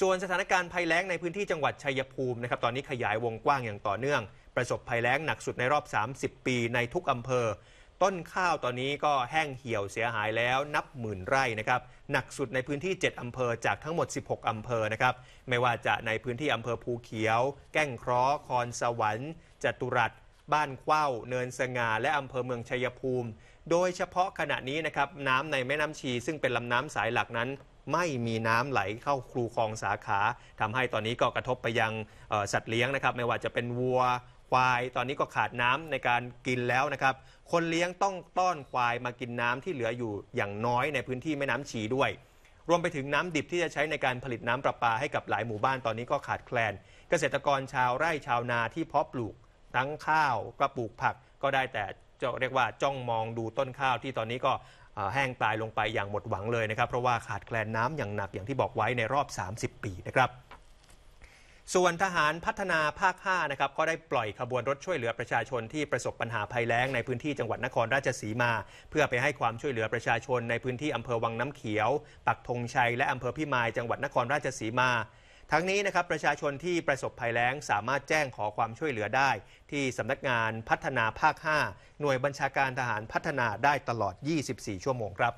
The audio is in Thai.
ส่วนสถานการณ์ภัยแล้งในพื้นที่จังหวัดชัยภูมินะครับตอนนี้ขยายวงกว้างอย่างต่อเนื่อง ประสบภัยแล้งหนักสุดในรอบ 30 ปีในทุก อำเภอ ต้นข้าวตอนนี้ก็แห้งเหี่ยวเสียหายแล้ว นับหมื่นไร่นะครับหนักสุดในพื้นที่ 7 อำเภอจากทั้งหมด 16 อำเภอนะครับไม่ว่าจะในพื้นที่ อำเภอภูเขียว แก้งคร้อคอนสวรรค์จตุรัสบ้านเข้าเนินสง่าและอำเภอเมืองชัยภูมิ โดยเฉพาะขณะนี้นะครับน้ำในแม่น้ำชีซึ่งเป็นลำน้ำสายหลักนั้น ไม่มีน้ำไหลเข้าครูคลองสาขาทำให้ตอนนี้ก็กระทบไปยังสัตว์เลี้ยงนะครับไม่ว่าจะเป็นวัวควาย ตอนนี้ก็ขาดน้ำในการกินแล้วนะครับคนเลี้ยงต้องต้อนควายมากินน้ำที่เหลืออยู่อย่างน้อยในพื้นที่แม่น้ำชีด้วย รวมไปถึงน้ำดิบที่จะใช้ในการผลิตน้ำประปาให้กับหลายหมู่บ้านตอนนี้ก็ขาดแคลนเกษตรกรชาวไร่ชาวนาที่เพาะปลูกทั้งข้าวก็ปลูกผักก็ได้แต่จะเรียกว่าจ้องมองดูต้นข้าวที่ตอนนี้ก็แห้งตายลงไปอย่างหมดหวังเลยนะครับ เพราะว่าขาดแคลนน้ำอย่างหนักอย่างที่บอกไว้ในรอบ 30 ปีนะครับ ส่วนทหารพัฒนาภาค5นะครับก็ได้ปล่อยขบวนรถช่วยเหลือประชาชนที่ประสบปัญหาภัยแล้งในพื้นที่จังหวัดนครราชสีมา เพื่อไปให้ความช่วยเหลือประชาชนในพื้นที่อำเภอวังน้ำเขียว ปักธงชัยและอำเภอพิมาย จังหวัดนครราชสีมาทั้งนี้นะครับ ประชาชนที่ประสบภัยแล้ง สามารถแจ้งขอความช่วยเหลือได้ ที่สำนักงานพัฒนาภาค 5 หน่วยบัญชาการทหารพัฒนาได้ตลอด 24 ชั่วโมงครับ